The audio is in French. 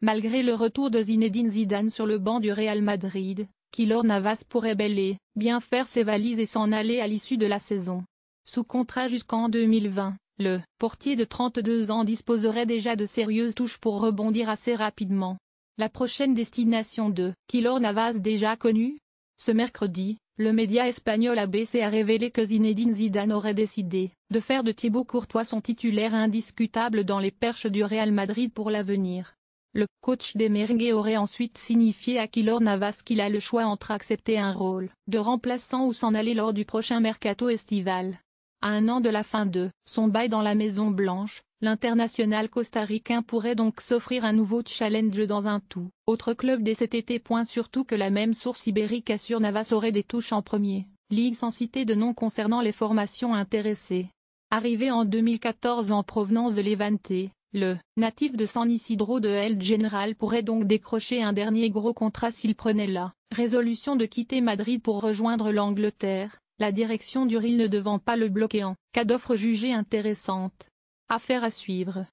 Malgré le retour de Zinedine Zidane sur le banc du Real Madrid, Kilor Navas pourrait bel et bien faire ses valises et s'en aller à l'issue de la saison. Sous contrat jusqu'en 2020, le portier de 32 ans disposerait déjà de sérieuses touches pour rebondir assez rapidement. La prochaine destination de Kilor Navas déjà connue Ce mercredi, le média espagnol ABC a révélé que Zinedine Zidane aurait décidé de faire de Thibaut Courtois son titulaire indiscutable dans les perches du Real Madrid pour l'avenir. Le coach des Merengues aurait ensuite signifié à Keylor Navas qu'il a le choix entre accepter un rôle de remplaçant ou s'en aller lors du prochain mercato estival. À un an de la fin de son bail dans la Maison Blanche, l'international costaricain pourrait donc s'offrir un nouveau challenge dans un tout. Autre club dès cet été. Point surtout que la même source ibérique assure Navas aurait des touches en premier. Ligue sans citer de nom concernant les formations intéressées. Arrivé en 2014 en provenance de Levante. Le natif de San Isidro de El General pourrait donc décrocher un dernier gros contrat s'il prenait la résolution de quitter Madrid pour rejoindre l'Angleterre, la direction du Ril ne devant pas le bloquer en cas d'offre jugée intéressante. Affaire à suivre.